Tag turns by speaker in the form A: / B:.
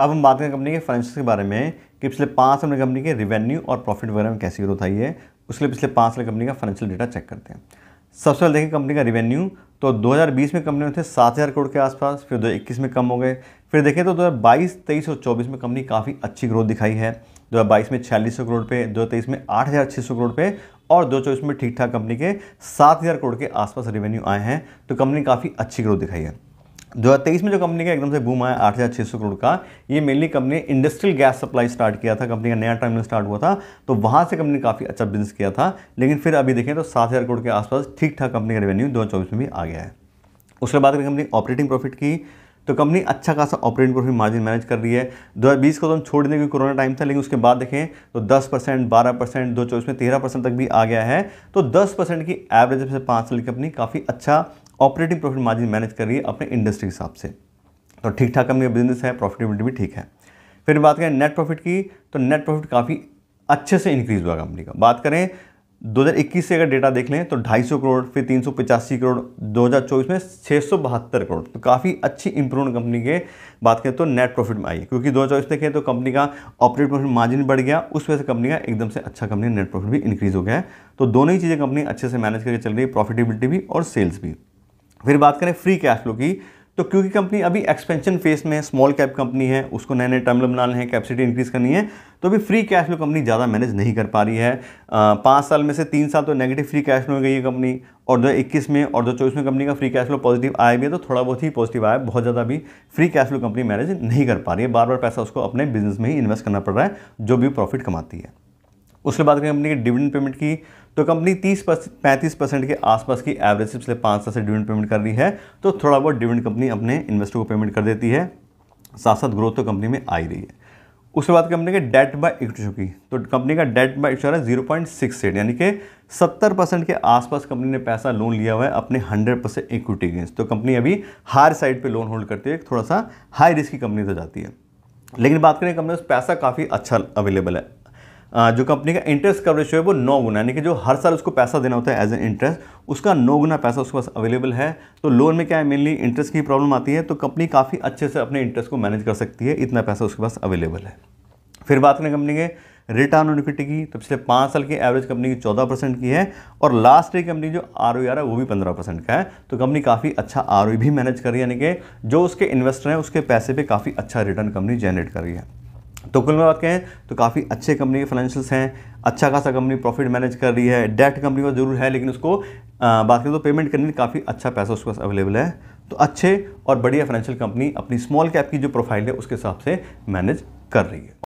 A: अब हम बात करें कंपनी के फाइनेंशियल के बारे में कि पिछले पाँच साल में कंपनी के रेवेन्यू और प्रॉफिट वगैरह में कैसी ग्रोथ आई है उसके लिए पिछले पाँच साल कंपनी का फाइनेंशियल डेटा चेक करते हैं सबसे पहले देखें कंपनी का रेवेन्यू तो 2020 में कंपनी में थे हज़ार करोड़ के आसपास फिर 2021 में कम हो गए फिर देखें तो 2022, 23 और 24 में कंपनी काफ़ी अच्छी ग्रोथ दिखाई है 2022 में छियालीस करोड़ पे 2023 में आठ करोड़ पे और 2024 में ठीक ठाक कंपनी के हज़ार करोड़ के आसपास रेवेन्यू आए हैं तो कंपनी काफ़ी अच्छी ग्रोथ दिखाई है 2023 में जो कंपनी का एकदम से बूम आया आठ करोड़ का ये mainly company industrial gas supply start किया था कंपनी का नया टर्मिनल स्टार्ट हुआ था तो वहाँ से कंपनी ने काफ़ी अच्छा बिजनेस किया था लेकिन फिर अभी देखें तो सात करोड़ के आसपास ठीक ठाक कंपनी का रेवेन्यू दो में भी आ गया है उसके बाद कंपनी ऑपरेटिंग प्रॉफिट की तो कंपनी अच्छा खासा ऑपरेटिंग प्रॉफिट मार्जिन मैनेज कर रही है 2020 को तो हम छोड़ देंगे कोरोना टाइम था लेकिन उसके बाद देखें तो 10 परसेंट बारह परसेंट दो चौबीस में तेरह परसेंट तक भी आ गया है तो 10 परसेंट की एवरेज से पाँच साल की कंपनी काफ़ी अच्छा ऑपरेटिंग प्रॉफिट मार्जिन मैनेज कर रही है अपने इंडस्ट्री के हिसाब से तो ठीक ठाक कंपनी का बिजनेस है प्रॉफिटेबिलिटी भी ठीक है फिर बात करें नेट प्रॉफिट की तो नेट प्रॉफिट काफ़ी अच्छे से इंक्रीज हुआ कंपनी का बात करें 2021 से अगर डेटा देख लें तो 250 करोड़ फिर तीन करोड़ 2024 में छः करोड़ तो काफ़ी अच्छी इंप्रूवमेंट कंपनी के बात करें तो नेट प्रॉफिट में आई क्योंकि 2024 तक देखें तो कंपनी का ऑपरेटिंग प्रॉफिट मार्जिन बढ़ गया उस वजह से कंपनी का एकदम से अच्छा कंपनी नेट प्रॉफिट भी इंक्रीज़ हो गया है तो दोनों ही चीज़ें कंपनी अच्छे से मैनेज करके चल रही है प्रॉफिटेबिलिटी भी और सेल्स भी फिर बात करें फ्री कैश फ्लो की तो क्योंकि कंपनी अभी एक्सपेंशन फेस में है स्मॉल कैप कंपनी है उसको नए नए टर्मिनल बनाने हैं कैपेसिटी इंक्रीज करनी है तो अभी फ्री कैश फ्लो कंपनी ज़्यादा मैनेज नहीं कर पा रही है पाँच साल में से तीन साल तो नेगेटिव फ्री कैश फ्लो में गई है कंपनी और दो इक्कीस में और दो चौबीस में कंपनी का फ्री कैश फ्लो पॉजिटिव आया भी है तो थोड़ा बहुत ही पॉजिटिव आया बहुत ज़्यादा भी free cash flow company manage नहीं कर पा रही है बार बार पैसा उसको अपने बिजनेस में ही इन्वेस्ट करना पड़ रहा है जो भी प्रॉफिट कमाती है उसके बाद कंपनी की डिविडेंड पेमेंट की तो कंपनी 30 पैंतीस परसेंट के आसपास की एवरेज से पिछले पाँच साल से डिविडेंड पेमेंट कर रही है तो थोड़ा बहुत डिविडेंड कंपनी अपने इन्वेस्टर को पेमेंट कर देती है साथ साथ ग्रोथ तो कंपनी में आ ही रही है उसके बाद कंपनी के डेट बाय इक्विटी चुकी तो कंपनी का डेट बाय इक्विटी है जीरो पॉइंट सिक्स एट यानी कि सत्तर परसेंट के आसपास कंपनी ने पैसा लोन लिया हुआ है अपने हंड्रेड परसेंट इक्विटी अगेंस्ट तो कंपनी अभी हायर साइड पे लोन होल्ड करती है थोड़ा सा हाई रिस्क की कंपनी से तो जाती है लेकिन बात करें कंपनी उस पैसा काफ़ी अच्छा अवेलेबल है जो कंपनी का इंटरेस्ट कवरेज है वो नौ गुना यानी कि जो हर साल उसको पैसा देना होता है एज ए इंटरेस्ट उसका नौ गुना पैसा उसके पास अवेलेबल है तो लोन में क्या है मेनली इंटरेस्ट की प्रॉब्लम आती है तो कंपनी काफ़ी अच्छे से अपने इंटरेस्ट को मैनेज कर सकती है इतना पैसा उसके पास अवेलेबल है फिर बात करें कंपनी के रिटर्न ऑन इक्विटी की तो पिछले पाँच साल की एवरेज कंपनी की चौदह परसेंट की है और लास्ट ईयर कंपनी जो e आर ओ है वो भी पंद्रह परसेंट का है तो कंपनी काफ़ी अच्छा आर e भी मैनेज कर रही है यानी कि जो उसके इन्वेस्टर हैं उसके पैसे पे काफ़ी अच्छा रिटर्न कंपनी जनरेट कर रही है तो कुल में बात कहें तो काफ़ी अच्छे कंपनी के फाइनेंशियल्स हैं अच्छा खासा कंपनी प्रॉफिट मैनेज कर रही है डेट कंपनी का जरूर है लेकिन उसको बात करें तो पेमेंट करने में काफ़ी अच्छा पैसा उसके पास अवेलेबल है तो अच्छे और बढ़िया फाइनेंशियल कंपनी अपनी स्मॉल कैप की जो प्रोफाइल है उसके हिसाब से मैनेज कर रही है